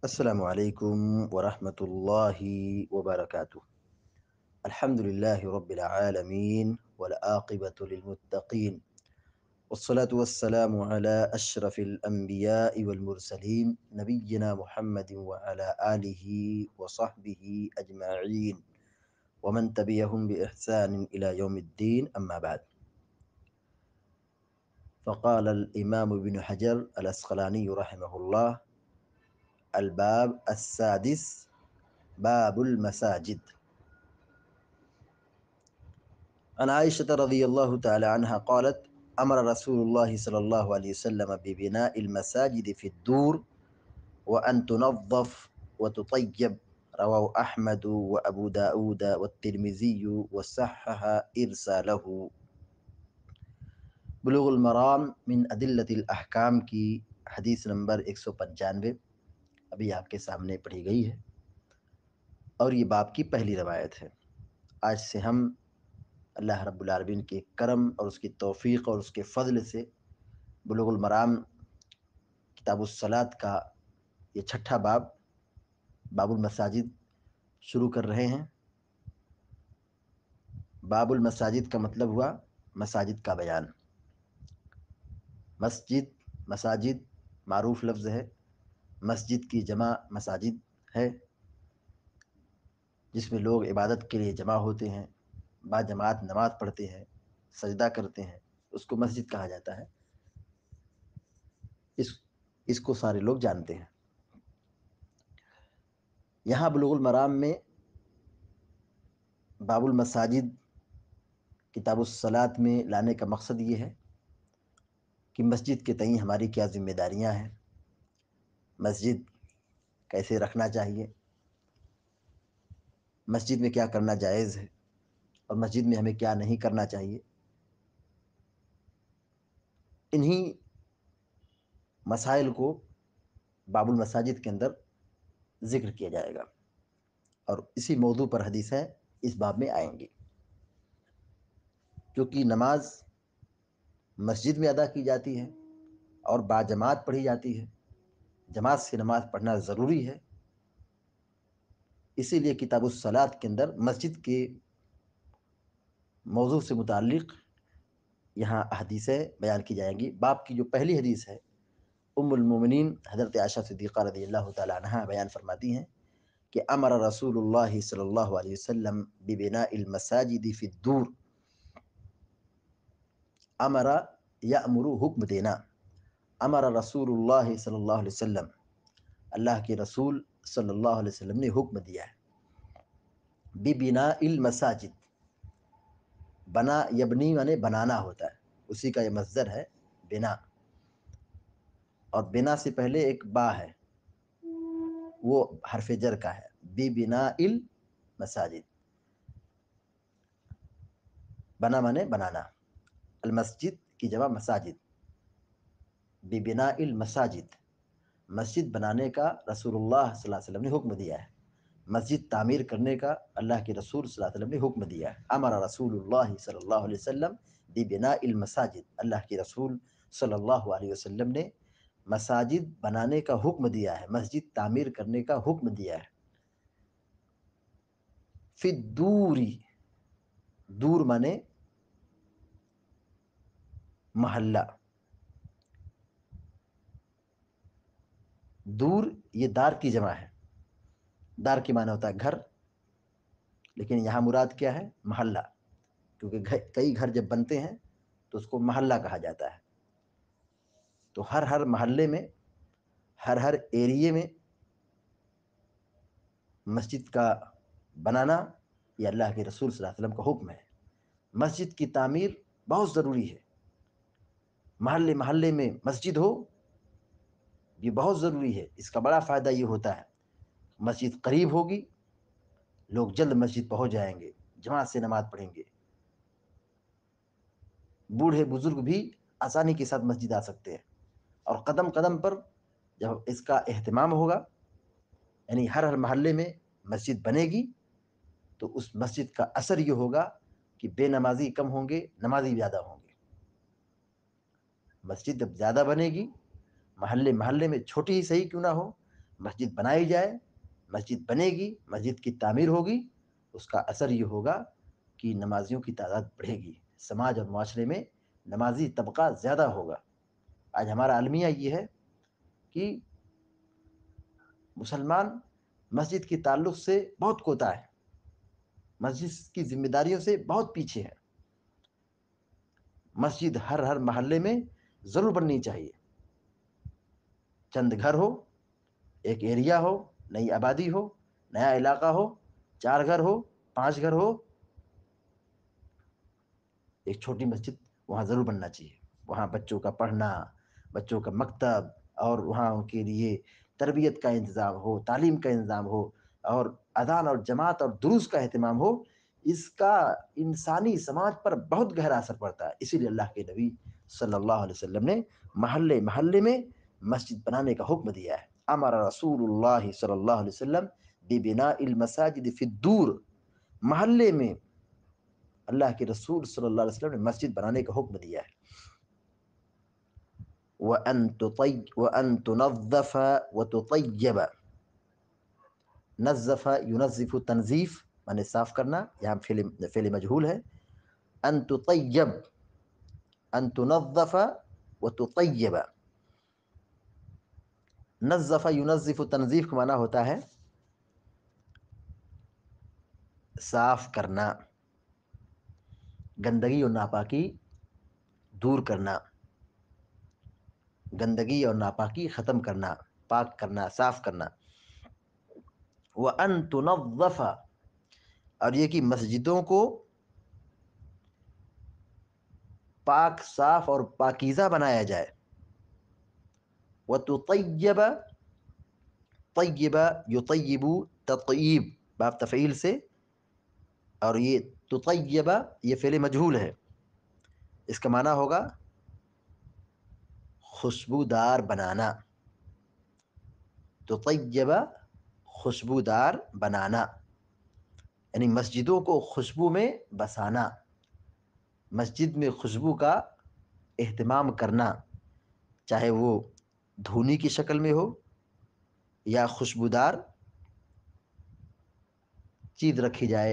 السلام عليكم ورحمة الله وبركاته الحمد لله رب العالمين والآقبة للمتقين والصلاة والسلام على أشرف الأنبياء والمرسلين نبينا محمد وعلى آله وصحبه أجمعين ومن تبيهم بإحسان إلى يوم الدين أما بعد فقال الإمام ابن حجر الأسقلاني رحمه الله الباب السادس باب المساجد عن عائشة رضي الله تعالى عنها قالت أمر رسول الله صلى الله عليه وسلم ببناء المساجد في الدور وأن تنظف وتطيب رواه أحمد وأبو داود والترمذي وصحح إرساله بلوغ المرام من أدلة الأحكام كي حديث نمبر 195 अभी आपके सामने पढ़ी गई है और ये बाप की पहली रवायत है आज से हम अल्लाह रब्बुलरबिन के करम और उसकी तौफीक और उसके फ़जल से बलुलमराम किताबुलसलात का ये छठा बाब मसाजिद शुरू कर रहे हैं बाबुलमसाजिद का मतलब हुआ मसाजिद का बयान मस्जिद मसाजिद मरूफ़ लफ्ज़ है मस्जिद की जमा मसाजिद है जिसमें लोग इबादत के लिए जमा होते हैं जमात नमाज पढ़ते हैं सजदा करते हैं उसको मस्जिद कहा जाता है इस इसको सारे लोग जानते हैं यहाँ मराम में बाबुल मसाजिद किताबुसलात में लाने का मकसद ये है कि मस्जिद के तई हमारी क्या ज़िम्मेदारियाँ हैं मस्जिद कैसे रखना चाहिए मस्जिद में क्या करना जायज़ है और मस्जिद में हमें क्या नहीं करना चाहिए इन्हीं मसाइल को बाबुल मसाजिद के अंदर ज़िक्र किया जाएगा और इसी मौजू पर हदीसें इस बाब में आएंगी क्योंकि नमाज मस्जिद में अदा की जाती है और बाजमात पढ़ी जाती है जमात से नमाज पढ़ना ज़रूरी है इसीलिए किताब सलात के अंदर मस्जिद के मौजू से मुतक़ यहाँ अदीसें बयान की जाएंगी बाप की जो पहली हदीस है उमुलमिन हज़रत आशा सदीक़ा रदी अल्लाह तह बयान फरमाती हैं कि अमर रसूल सल्ला वसम बिबिना मसाजिद फ़िदूर अमरा या अमरु हुक्म देना अमर रसूल सल्लल्लाहु अलैहि वसल्लम अल्लाह के रसूल सल्लल्लाहु अलैहि वसल्लम ने हुक्म दिया है बिबिना मसाजिद बना यबनी माने बनाना होता है उसी का ये मजदर है बिना और बिना से पहले एक बा है वो हरफ जर का है बिबिना मसाजिद बना माने बनाना मस्जिद की जगह मसाजिद बिबिना मसाजिद मस्जिद बनाने का रसूल सल्लल्लाहु ने हुक्म दिया है मस्जिद तामीर करने का अल्लाह के रसूल सल्लल्लाहु ने हुक्म दिया है अमर रसूल सल्लल्लाहु अलैहि बिबिना मसाजिद अल्लाह के रसूल सल्ला वसम ने मसाजिद बनाने का हुक्म दिया है मस्जिद तामीर करने का हुक्म दिया है फिर दूरी दूर माने महल्ला दूर ये दार की जमा है दार की माना होता है घर लेकिन यहाँ मुराद क्या है महल्ला क्योंकि घर कई घर जब बनते हैं तो उसको महल्ला कहा जाता है तो हर हर महल्ले में हर हर एरिए में मस्जिद का बनाना ये अल्लाह के रसूल वसल्लम का हुक्म है मस्जिद की तामीर बहुत ज़रूरी है महल्ले महल्ले में मस्जिद हो ये बहुत ज़रूरी है इसका बड़ा फ़ायदा ये होता है मस्जिद करीब होगी लोग जल्द मस्जिद पहुंच जाएंगे जमात से नमाज पढ़ेंगे बूढ़े बुज़ुर्ग भी आसानी के साथ मस्जिद आ सकते हैं और कदम कदम पर जब इसका अहतमाम होगा यानी हर हर मोहल्ले में मस्जिद बनेगी तो उस मस्जिद का असर ये होगा कि बेनमाजी कम होंगे नमाजी ज़्यादा होंगे मस्जिद जब ज़्यादा बनेगी महल्ले महल्ले में छोटी ही सही क्यों ना हो मस्जिद बनाई जाए मस्जिद बनेगी मस्जिद की तामीर होगी उसका असर ये होगा कि नमाजियों की तादाद बढ़ेगी समाज और माशरे में नमाजी तबका ज़्यादा होगा आज हमारा अलमिया ये है कि मुसलमान मस्जिद के ताल्लुक से बहुत कोता है मस्जिद की जिम्मेदारियों से बहुत पीछे है मस्जिद हर हर महल्ले में ज़रूर बननी चाहिए चंद घर हो एक एरिया हो नई आबादी हो नया इलाका हो चार घर हो पांच घर हो एक छोटी मस्जिद वहाँ ज़रूर बनना चाहिए वहाँ बच्चों का पढ़ना बच्चों का मकतब और वहाँ उनके लिए तरबियत का इंतज़ाम हो तालीम का इंतज़ाम हो और अदान और जमात और दुरुस्त का अहतमाम हो इसका इंसानी समाज पर बहुत गहरा असर पड़ता है इसीलिए अल्लाह के नबी सल्लल्लाहु अलैहि वसल्लम ने महल्ले महल्ले में मस्जिद बनाने का हुक्म दिया है अमर रसूल सल्लल्लाहु अलैहि वसल्लम बिबिना मसाजिद फिदूर महल्ले में अल्लाह के रसूल सल्लल्लाहु अलैहि वसल्लम ने मस्जिद बनाने का हुक्म दिया है वअन वअन तुनज़फ़ व तुतय्यब नज़फ़ युनज़फ़ तनज़ीफ़ माने साफ़ करना यहाँ फेल फेल मजहूल है अन तुतय्यब अन तुनज़फ़ व तुतय्यब नज़फ़ा यूनज़फ़ तनजीफ़ का माना होता है साफ करना गंदगी और नापाकी दूर करना गंदगी और नापाकी ख़त्म करना पाक करना साफ करना व अन तनवफ़ा और ये कि मस्जिदों को पाक साफ और पाकिज़ा बनाया जाए वतुतयब तयब युतयब ततयीब बाप तफ़ील से और ये तुतयब ये फ़िल मजहूल है इसका माना होगा खुशबूदार बनाना तुतयब खुशबूदार बनाना यानी मस्जिदों को खुशबू में बसाना मस्जिद में खुशबू का अहतमाम करना चाहे वो धोनी की शक्ल में हो या खुशबूदार चीज रखी जाए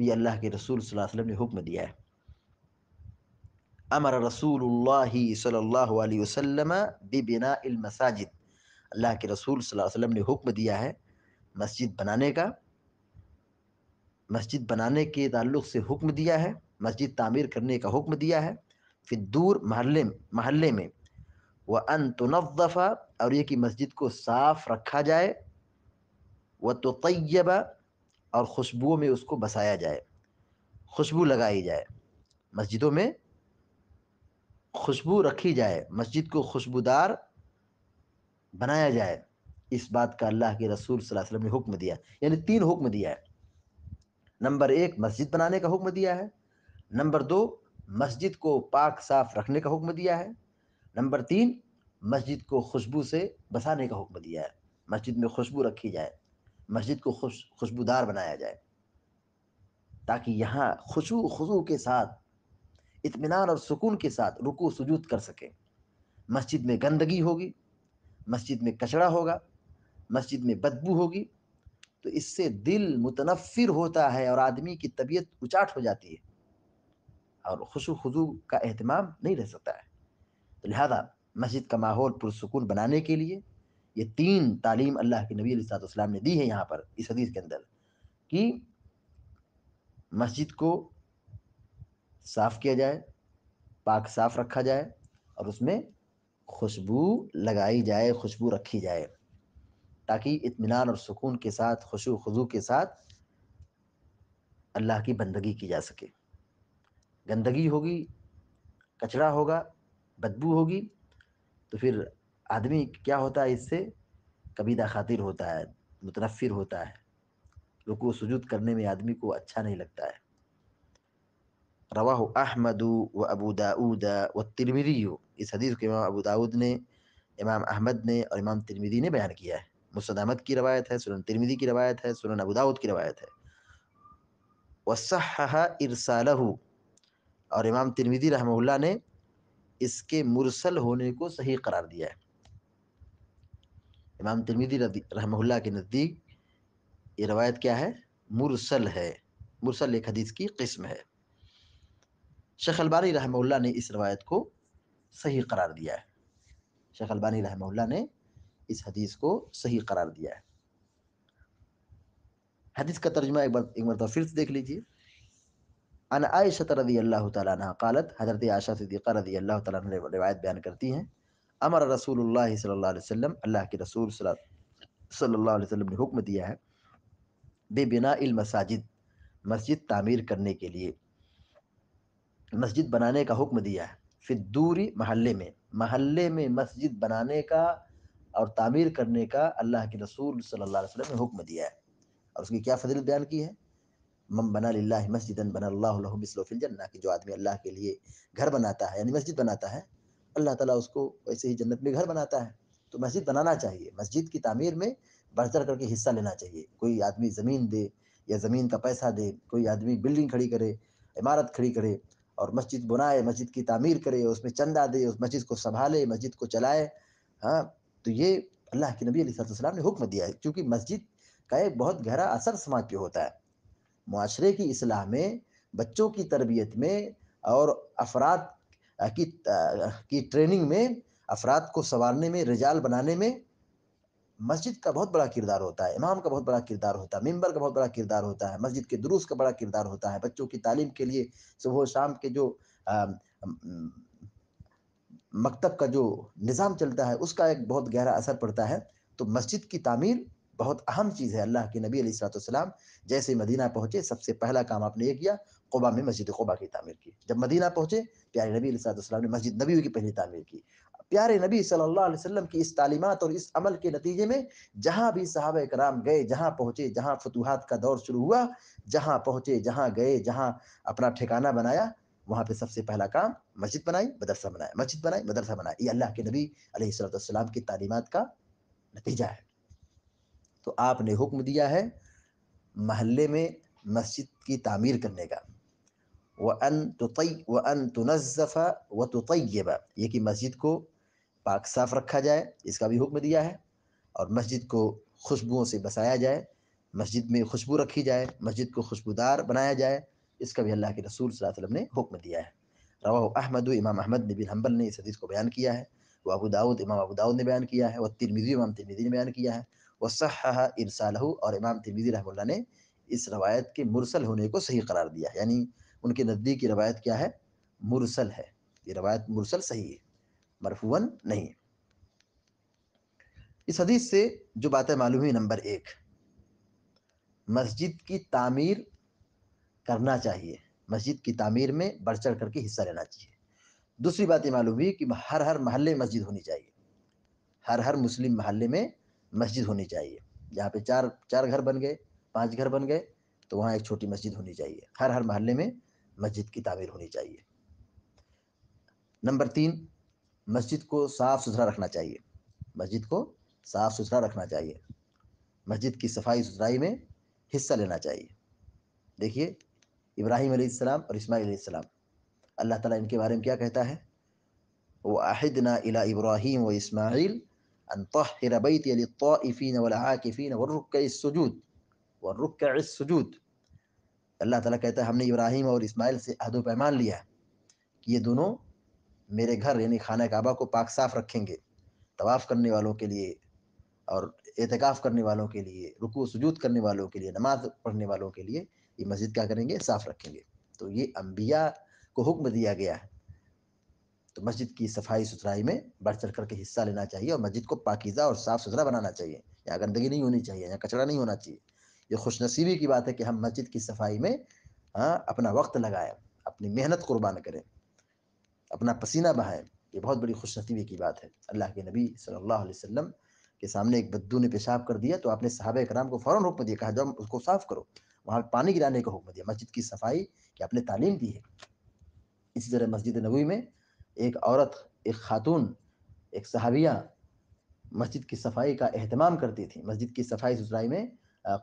ये अल्लाह के रसूल सल्लल्लाहु अलैहि वसल्लम ने हुक्म दिया है अमर रसूल सल्लल्लाहु अलैहि वसल्लम बिबिना मसाजिद अल्लाह के रसूल सल्लल्लाहु अलैहि वसल्लम ने हुक्म दिया है मस्जिद बनाने का मस्जिद बनाने के ताल्लुक से हुक्म दिया है मस्जिद तामीर करने का हुक्म दिया है फिदूर महल्ले महल्ले में व अन तनफ़ा और ये कि मस्जिद को साफ़ रखा जाए व तयबा और खुशबुओं में उसको बसाया जाए खुशबू लगाई जाए मस्जिदों में खुशबू रखी जाए मस्जिद को खुशबूदार बनाया जाए इस बात का अल्लाह के रसूल सल्लल्लाहु अलैहि वसल्लम ने हुक्म दिया यानी तीन हुक्म दिया है नंबर एक मस्जिद बनाने का हुक्म दिया है नंबर दो मस्जिद को पाक साफ रखने का हुक्म दिया है नंबर तीन मस्जिद को खुशबू से बसाने का हुक्म दिया है मस्जिद में खुशबू रखी जाए मस्जिद को खुश खुशबूदार बनाया जाए ताकि यहाँ खुशू खुशू के साथ इतमान और सुकून के साथ रुकू सजूद कर सकें मस्जिद में गंदगी होगी मस्जिद में कचरा होगा मस्जिद में बदबू होगी तो इससे दिल मुतनफ़िर होता है और आदमी की तबीयत उचाट हो जाती है और खुशु खुजू का अहतमाम नहीं रह सकता है तो लिहाजा मस्जिद का माहौल पुरसकून बनाने के लिए ये तीन तालीम अल्लाह के नबी सलाम ने दी है यहाँ पर इस हदीस के अंदर कि मस्जिद को साफ़ किया जाए पाक साफ रखा जाए और उसमें खुशबू लगाई जाए खुशबू रखी जाए ताकि इतमान और सुकून के साथ खुशु खुजू के साथ अल्लाह की बंदगी की जा सके गंदगी होगी कचरा होगा बदबू होगी तो फिर आदमी क्या होता है इससे कबीदा खातिर होता है मुतनफ़िर होता है रुको सजूद करने में आदमी को अच्छा नहीं लगता है रवा अहमद व अबू दाऊद व तिरमिरी इस हदीस को इमाम अबू दाऊद ने इमाम अहमद ने और इमाम तिरमिदी ने बयान किया है मुसद अहमद की रवायत है सुनन तिरमिदी की रवायत है सुनन अबू दाऊद की रवायत है वसह इरसालहू और इमाम तिरमिदी रहमहुल्ला ने इसके मुरसल होने को सही करार दिया है इमाम तिरमिदी रहमहुल्ला के नज़दीक ये रवायत क्या है मुरसल है मुरसल एक हदीस की किस्म है शेख अलबानी रहमहुल्ला ने इस रवायत को सही करार दिया है शेख अलबानी रहमुल्ला ने इस हदीस को सही करार दिया है हदीस का तर्जमा एक बार एक मरतबा फिर से देख लीजिए अन आयशा रदी अल्लाह तह कालत हज़रत आशा सदीक़ा रदी अल्लाह तवायत बयान करती हैं अमर रसूल सल्ला अल्लाह के रसूल सल्ला वसम ने हुक्म दिया है बेबिना मसाजिद मस्जिद तमीर करने के लिए मस्जिद बनाने का हुक्म दिया है फिर दूरी महल में महल में मस्जिद बनाने का और तमीर करने का अल्लाह के रसूल सल्ला अलैहि ने हुक्म दिया है और उसकी क्या फजल बयान की है मम बना लाला मस्जिद बना अल्लाहबिसल जन्ना कि जो आदमी अल्लाह के लिए घर बनाता है यानी मस्जिद बनाता है अल्लाह ताला उसको वैसे ही जन्नत में घर बनाता है तो मस्जिद बनाना चाहिए मस्जिद की तामीर में बढ़ चढ़ करके हिस्सा लेना चाहिए कोई आदमी ज़मीन दे या ज़मीन का पैसा दे कोई आदमी बिल्डिंग खड़ी करे इमारत खड़ी करे और मस्जिद बनाए मस्जिद की तामीर करे उसमें चंदा दे उस मस्जिद को संभाले मस्जिद को चलाए हाँ तो ये अल्लाह के नबी सलाम ने हुक्म दिया है क्योंकि मस्जिद का एक बहुत गहरा असर समाज पे होता है माशरे की असलाह में बच्चों की तरबियत में और अफराद की की ट्रेनिंग में अफराद को संवारने में रिजाल बनाने में मस्जिद का बहुत बड़ा किरदार होता है इमाम का बहुत बड़ा किरदार होता है मेम्बर का बहुत बड़ा किरदार होता है मस्जिद के दुरुस्त का बड़ा किरदार होता है बच्चों की तालीम के लिए सुबह शाम के जो मकतब का जो निज़ाम चलता है उसका एक बहुत गहरा असर पड़ता है तो मस्जिद की तामीर बहुत अहम चीज़ है अल्लाह के नबी अलीसलाम जैसे मदीना पहुँचे सबसे पहला काम आपने ये किया कोबा में मस्जिद कोबा की तामीर की जब मदीना पहुँचे प्यारे नबी अलीसलाम ने मस्जिद नबी की पहली तामीर की प्यारे नबी सल्लल्लाहु अलैहि वसल्लम की इस तालीमत और इस अमल के नतीजे में जहाँ भी साहब कराम गए जहाँ पहुँचे जहाँ फतूहत का दौर शुरू हुआ जहाँ पहुँचे जहाँ गए जहाँ अपना ठिकाना बनाया वहाँ पे सबसे पहला काम मस्जिद बनाई मदरसा बनाया मस्जिद बनाई मदरसा बनाया ये अल्लाह के नबी अलैहिस्सलाम की तालीमत का नतीजा है तो आपने हुक्म दिया है महल्ले में मस्जिद की तामीर करने का व अन तय व अन तो नज़फ़ा व तो तयबा ये कि मस्जिद को पाक साफ रखा जाए इसका भी हुक्म दिया है और मस्जिद को खुशबुओं से बसाया जाए मस्जिद में खुशबू रखी जाए मस्जिद को खुशबूदार बनाया जाए इसका भी अल्लाह के रसूल वसल्लम ने हुक्म दिया है रवा अहमद इमाम अहमद ने बिन हम्बल ने इस हदीस को बयान किया है व अबू दाऊद इमाम अबू दाऊद ने बयान किया है व तिरमिजी इमाम तिरमिजी ने बयान किया है वसह इरसालहू और इमाम तिरमिज़ी रहमल्ला ने इस रवायत के मुरसल होने को सही करार दिया यानी उनके नज़दीक रवायत क्या है मुरसल है ये रवायत मुरसल सही है मरफूवन नहीं इस हदीस से जो बातें मालूम हुई नंबर एक मस्जिद की तामीर करना चाहिए मस्जिद की तामीर में बढ़ चढ़ करके हिस्सा लेना चाहिए दूसरी बात ये मालूम हुई कि हर हर महल्ले मस्जिद होनी चाहिए हर हर मुस्लिम महल्ले में मस्जिद होनी चाहिए जहाँ पे चार चार घर बन गए पांच घर बन गए तो वहाँ एक छोटी मस्जिद होनी चाहिए हर हर मोहल्ले में मस्जिद की तामीर होनी चाहिए नंबर तीन मस्जिद को साफ़ सुथरा रखना चाहिए मस्जिद को साफ़ सुथरा रखना चाहिए मस्जिद की सफाई सुथराई में हिस्सा लेना चाहिए देखिए इब्राहिम आसमाम और इसमाईसम अल्लाह ताला इनके बारे में क्या कहता है आहिदना इला इब्राहिम व इसमाइल أن طهر بيتي للطائفين والعاكفين वर्रुक السجود वर्रुक السجود अल्लाह ताला कहता है हमने इब्राहिम और इस्माइल से अहद पैमान लिया कि ये दोनों मेरे घर यानी खाना काबा को पाक साफ रखेंगे तवाफ़ करने वालों के लिए और एहतिकाफ़ करने वालों के लिए रुकू सजूद करने वालों के लिए नमाज पढ़ने वालों के लिए ये मस्जिद क्या करेंगे साफ़ रखेंगे तो ये अम्बिया को हुक्म दिया गया है तो मस्जिद की सफाई सुथराई में बढ़ चढ़ करके हिस्सा लेना चाहिए और मस्जिद को पाकिज़ा और साफ़ सुथरा बनाना चाहिए यहाँ गंदगी नहीं होनी चाहिए यहाँ कचरा नहीं होना चाहिए ये खुशनसीबी की बात है कि हम मस्जिद की सफाई में हाँ अपना वक्त लगाएं अपनी मेहनत कुर्बान करें अपना पसीना बहाएं ये बहुत बड़ी खुशनसीबी की बात है अल्लाह के नबी सल्लल्लाहु अलैहि वसल्लम के सामने एक बद्दू ने पेशाब कर दिया तो आपने साहब कराम को फ़ौरन हुक्म दिया कहा जाओ उसको साफ़ करो वहाँ पानी गिराने का हुक्म दिया मस्जिद की सफाई की आपने तालीम दी है इसी तरह मस्जिद नबी में एक औरत एक खातून एक सहाबिया मस्जिद की सफाई का अहतमाम करती थी मस्जिद की सफाई सुथराई में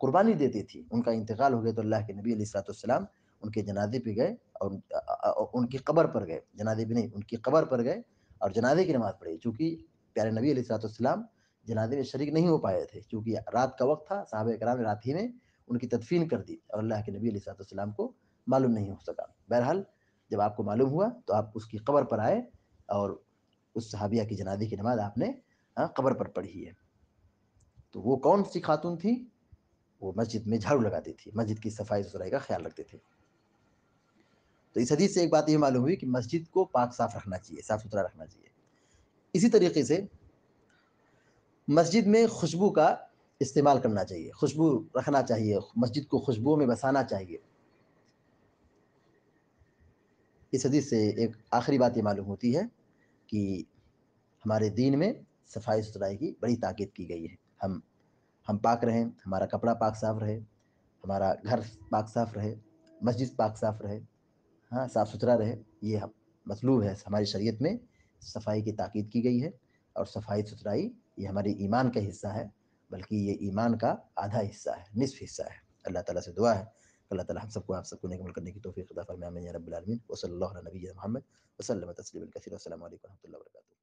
कुर्बानी देती थी उनका इंतकाल हो गया तो अल्लाह के नबी सलाम उनके जनाजे पे गए और उनकी कबर पर गए जनाजे भी नहीं उनकी कबर पर गए और जनाजे की नमाज़ पढ़ी चूँकि प्यारे नबी सलाम जनाजे में शरीक नहीं हो पाए थे क्योंकि रात का वक्त था साहब कराम रात ही में उनकी तदफीन कर दी और अल्लाह के नबी सलाम को मालूम नहीं हो सका बहरहाल जब आपको मालूम हुआ तो आप उसकी कबर पर आए और उस सहाबिया की जनाजे की नमाज आपने हाँ, कबर पर पढ़ी है तो वो कौन सी खातून थी वो मस्जिद में झाड़ू लगाती थी मस्जिद की सफाई सुथराई का ख्याल रखते थे तो इस हदीस से एक बात ये मालूम हुई कि मस्जिद को पाक साफ रखना चाहिए साफ सुथरा रखना चाहिए इसी तरीके से मस्जिद में खुशबू का इस्तेमाल करना चाहिए खुशबू रखना चाहिए मस्जिद को खुशबू में बसाना चाहिए इस हदीस से एक आखिरी बात ये मालूम होती है कि हमारे दीन में सफाई सुथराई की बड़ी ताकीद की गई है हम हम पाक रहें हमारा कपड़ा पाक साफ रहे हमारा घर पाक साफ रहे मस्जिद पाक साफ रहे हाँ साफ़ सुथरा रहे ये हम मतलूब है हमारी शरीयत में सफाई की ताकीद की गई है और सफाई सुथराई ये हमारे ईमान का हिस्सा है बल्कि ये ईमान का आधा हिस्सा है निसफ हिस्सा है अल्लाह ताला से दुआ है فلا تلا حمسة كوا حمسة كوا نكمل كنيك توفيق دافع المعمل يا رب العالمين وصلى الله على نبينا محمد وسلم تسليما كثيرا السلام عليكم ورحمة الله وبركاته